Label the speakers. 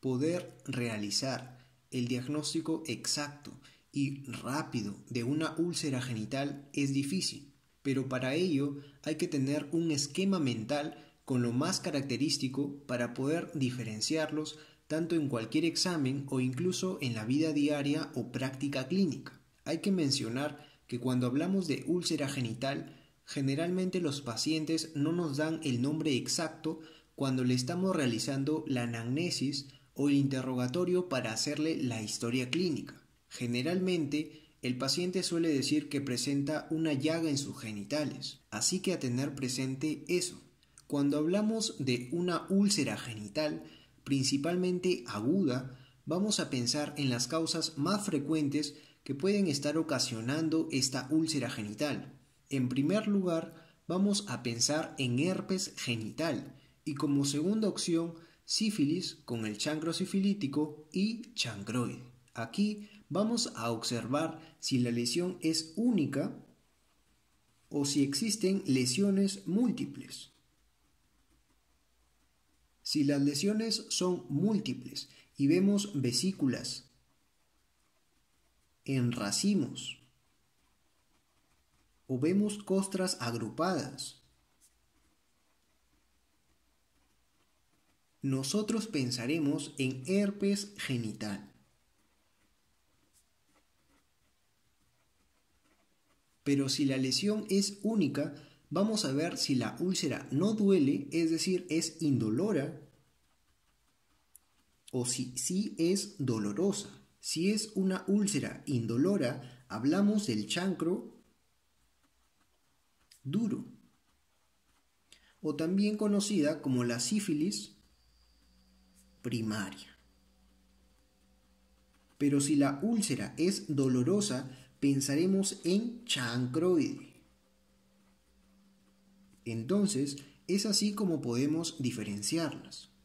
Speaker 1: poder realizar el diagnóstico exacto y rápido de una úlcera genital es difícil, pero para ello hay que tener un esquema mental con lo más característico para poder diferenciarlos tanto en cualquier examen o incluso en la vida diaria o práctica clínica. Hay que mencionar que cuando hablamos de úlcera genital, generalmente los pacientes no nos dan el nombre exacto cuando le estamos realizando la anamnesis o el interrogatorio para hacerle la historia clínica. Generalmente, el paciente suele decir que presenta una llaga en sus genitales, así que a tener presente eso. Cuando hablamos de una úlcera genital, principalmente aguda, vamos a pensar en las causas más frecuentes que pueden estar ocasionando esta úlcera genital. En primer lugar, vamos a pensar en herpes genital y como segunda opción sífilis con el chancro sifilítico y chancroide. Aquí vamos a observar si la lesión es única o si existen lesiones múltiples. Si las lesiones son múltiples y vemos vesículas en racimos o vemos costras agrupadas nosotros pensaremos en herpes genital. Pero si la lesión es única, vamos a ver si la úlcera no duele, es decir, es indolora, o si sí es dolorosa. Si es una úlcera indolora, hablamos del chancro duro, o también conocida como la sífilis primaria. Pero si la úlcera es dolorosa, pensaremos en chancroide. Entonces, es así como podemos diferenciarlas.